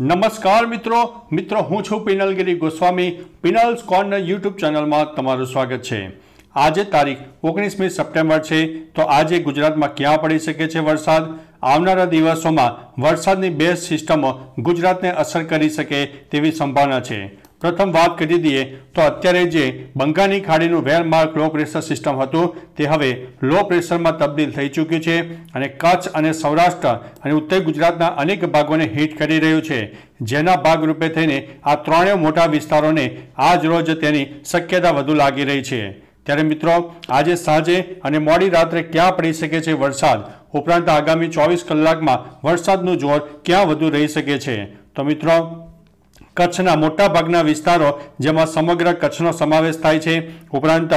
નમસ્કાર મિત્રો મિત્રો હું છું પિનલગીરી ગોસ્વામી પિનલ્સ કોર્નર યુટ્યુબ ચેનલમાં તમારું સ્વાગત છે આજે તારીખ ઓગણીસમી સપ્ટેમ્બર છે તો આજે ગુજરાતમાં ક્યાં પડી શકે છે વરસાદ આવનારા દિવસોમાં વરસાદની બે સિસ્ટમો ગુજરાતને અસર કરી શકે તેવી સંભાવના છે પ્રથમ વાત કરી દઈએ તો અત્યારે જે બંગાળની ખાડીનું વેરમાર્ક લો પ્રેશર સિસ્ટમ હતું તે હવે લો પ્રેશરમાં તબદીલ થઈ ચૂક્યું છે અને કચ્છ અને સૌરાષ્ટ્ર અને ઉત્તર ગુજરાતના અનેક ભાગોને હિટ કરી રહ્યું છે જેના ભાગરૂપે થઈને આ ત્રણેય મોટા વિસ્તારોને આજ રોજ તેની શક્યતા વધુ લાગી રહી છે ત્યારે મિત્રો આજે સાંજે અને મોડી રાત્રે ક્યાં પડી શકે છે વરસાદ ઉપરાંત આગામી ચોવીસ કલાકમાં વરસાદનું જોર ક્યાં વધુ રહી શકે છે તો મિત્રો કચ્છના મોટાભાગના વિસ્તારો જેમાં સમગ્ર કચ્છનો સમાવેશ થાય છે ઉપરાંત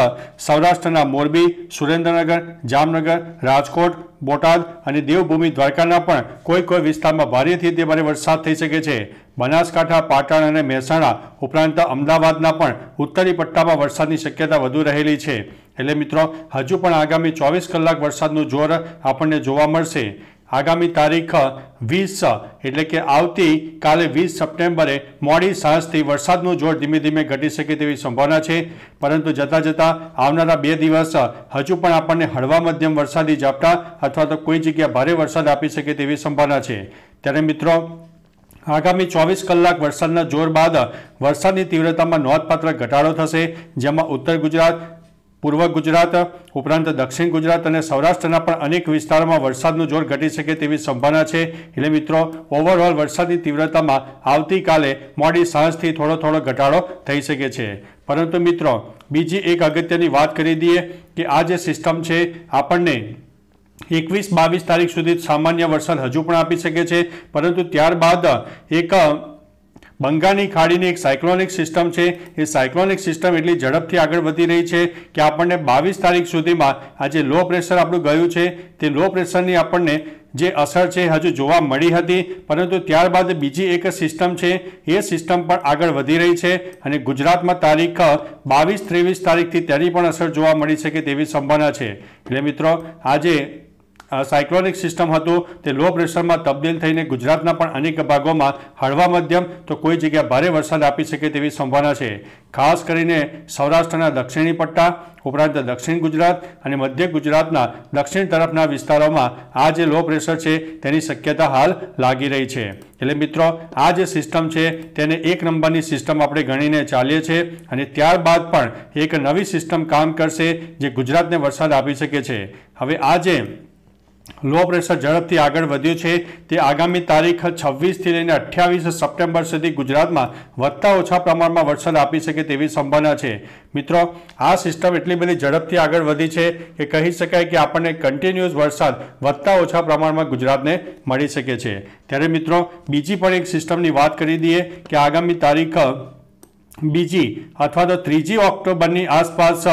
સૌરાષ્ટ્રના મોરબી સુરેન્દ્રનગર જામનગર રાજકોટ બોટાદ અને દેવભૂમિ દ્વારકાના પણ કોઈ કોઈ વિસ્તારમાં ભારેથી તે ભારે વરસાદ થઈ શકે છે બનાસકાંઠા પાટણ અને મહેસાણા ઉપરાંત અમદાવાદના પણ ઉત્તરી પટ્ટામાં વરસાદની શક્યતા વધુ રહેલી છે એટલે મિત્રો હજુ પણ આગામી ચોવીસ કલાક વરસાદનું જોર આપણને જોવા મળશે આગામી તારીખ વીસ એટલે કે આવતી કાલે વીસ સપ્ટેમ્બરે મોડી સાંજથી વરસાદનું જોર ધીમે ધીમે ઘટી શકે તેવી સંભાવના છે પરંતુ જતાં જતાં આવનારા બે દિવસ હજુ પણ આપણને હળવા મધ્યમ વરસાદી ઝાપટા અથવા તો કોઈ જગ્યાએ ભારે વરસાદ આપી શકે તેવી સંભાવના છે ત્યારે મિત્રો આગામી ચોવીસ કલાક વરસાદના જોર બાદ વરસાદની તીવ્રતામાં નોંધપાત્ર ઘટાડો થશે જેમાં ઉત્તર ગુજરાત પૂર્વ ગુજરાત ઉપરાંત દક્ષિણ ગુજરાત અને સૌરાષ્ટ્રના પણ અનેક વિસ્તારોમાં વરસાદનું જોર ઘટી શકે તેવી સંભાવના છે એટલે મિત્રો ઓવરઓલ વરસાદની તીવ્રતામાં આવતીકાલે મોડી સાંજથી થોડો થોડો ઘટાડો થઈ શકે છે પરંતુ મિત્રો બીજી એક અગત્યની વાત કરી દઈએ કે આ જે સિસ્ટમ છે આપણને એકવીસ બાવીસ તારીખ સુધી સામાન્ય વરસાદ હજુ પણ આપી શકે છે પરંતુ ત્યારબાદ એક બંગાળની ખાડીની એક સાયક્લોનિક સિસ્ટમ છે એ સાયક્લોનિક સિસ્ટમ એટલી ઝડપથી આગળ વધી રહી છે કે આપણને બાવીસ તારીખ સુધીમાં આ જે લો પ્રેશર આપણું ગયું છે તે લો પ્રેશરની આપણને જે અસર છે હજુ જોવા મળી હતી પરંતુ ત્યારબાદ બીજી એક સિસ્ટમ છે એ સિસ્ટમ પણ આગળ વધી રહી છે અને ગુજરાતમાં તારીખ બાવીસ ત્રેવીસ તારીખથી તેની પણ અસર જોવા મળી શકે તેવી સંભાવના છે એટલે મિત્રો આજે સાયક્લોનિક સિસ્ટમ હતું તે લો પ્રેશરમાં તબદીલ થઈને ગુજરાતના પણ અનેક ભાગોમાં હળવા મધ્યમ તો કોઈ જગ્યા ભારે વરસાદ આપી શકે તેવી સંભાવના છે ખાસ કરીને સૌરાષ્ટ્રના દક્ષિણી પટ્ટા ઉપરાંત દક્ષિણ ગુજરાત અને મધ્ય ગુજરાતના દક્ષિણ તરફના વિસ્તારોમાં આ જે લો પ્રેશર છે તેની શક્યતા હાલ લાગી રહી છે એટલે મિત્રો આ જે સિસ્ટમ છે તેને એક નંબરની સિસ્ટમ આપણે ગણીને ચાલીએ છીએ અને ત્યારબાદ પણ એક નવી સિસ્ટમ કામ કરશે જે ગુજરાતને વરસાદ આપી શકે છે હવે આ જે લો પ્રેશર ઝડપથી આગળ વધ્યું છે તે આગામી તારીખ છવ્વીસથી લઈને અઠ્યાવીસ સપ્ટેમ્બર સુધી ગુજરાતમાં વધતા ઓછા પ્રમાણમાં વરસાદ આપી શકે તેવી સંભાવના છે મિત્રો આ સિસ્ટમ એટલી બધી ઝડપથી આગળ વધી છે કે કહી શકાય કે આપણને કન્ટિન્યુઅસ વરસાદ વધતા ઓછા પ્રમાણમાં ગુજરાતને મળી શકે છે ત્યારે મિત્રો બીજી પણ એક સિસ્ટમની વાત કરી દઈએ કે આગામી તારીખ બીજી અથવા તો ત્રીજી ઓક્ટોબરની આસપાસ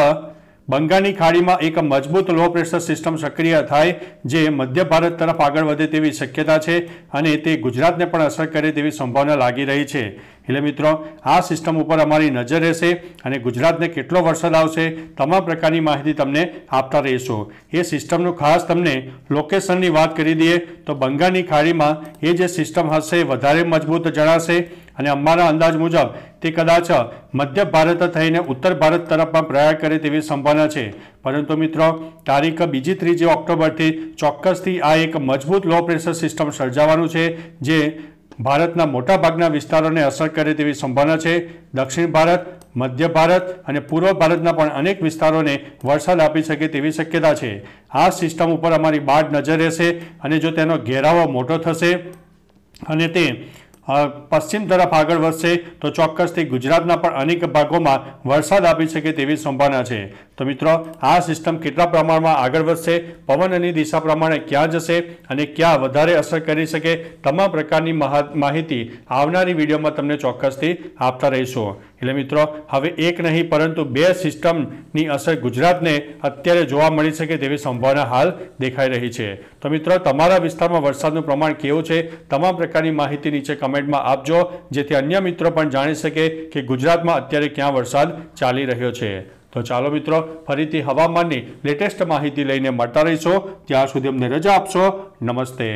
બંગાળની ખાડીમાં એક મજબૂત લો પ્રેશર સિસ્ટમ સક્રિય થાય જે મધ્ય ભારત તરફ આગળ વધે તેવી શક્યતા છે અને તે ગુજરાતને પણ અસર કરે તેવી સંભાવના લાગી રહી છે એટલે મિત્રો આ સિસ્ટમ ઉપર અમારી નજર રહેશે અને ગુજરાતને કેટલો વરસાદ આવશે તમામ પ્રકારની માહિતી તમને આપતા રહીશું એ સિસ્ટમનું ખાસ તમને લોકેશનની વાત કરી દઈએ તો બંગાળની ખાડીમાં એ જે સિસ્ટમ હશે વધારે મજબૂત જણાશે અને અમારા અંદાજ મુજબ તે કદાચ મધ્ય ભારત થઈને ઉત્તર ભારત તરફમાં પણ કરે તેવી સંભાવના છે પરંતુ મિત્રો તારીખ બીજી ત્રીજી ઓક્ટોબરથી ચોક્કસથી આ એક મજબૂત લો પ્રેશર સિસ્ટમ સર્જાવાનું છે જે ભારતના મોટાભાગના વિસ્તારોને અસર કરે તેવી સંભાવના છે દક્ષિણ ભારત મધ્ય ભારત અને પૂર્વ ભારતના પણ અનેક વિસ્તારોને વરસાદ આપી શકે તેવી શક્યતા છે આ સિસ્ટમ ઉપર અમારી બાદ નજર રહેશે અને જો તેનો ઘેરાવો મોટો થશે અને તે પશ્ચિમ તરફ આગળ વધશે તો ચોક્કસથી ગુજરાતના પણ અનેક ભાગોમાં વરસાદ આપી શકે તેવી સંભાવના છે તો મિત્રો આ સિસ્ટમ કેટલા પ્રમાણમાં આગળ વધશે પવન અને દિશા પ્રમાણે ક્યાં જશે અને ક્યાં વધારે અસર કરી શકે તમામ પ્રકારની માહિતી આવનારી વિડીયોમાં તમને ચોક્કસથી આપતા રહીશું એટલે મિત્રો હવે એક નહીં પરંતુ બે સિસ્ટમની અસર ગુજરાતને અત્યારે જોવા મળી શકે તેવી સંભાવના હાલ દેખાઈ રહી છે તો મિત્રો તમારા વિસ્તારમાં વરસાદનું પ્રમાણ કેવું છે તમામ પ્રકારની માહિતી નીચે કમેન્ટમાં આપજો જેથી અન્ય મિત્રો પણ જાણી શકે કે ગુજરાતમાં અત્યારે ક્યાં વરસાદ ચાલી રહ્યો છે તો ચાલો મિત્રો ફરીથી હવામાનની લેટેસ્ટ માહિતી લઈને મળતા રહીશો ત્યાં સુધી અમને રજા આપશો નમસ્તે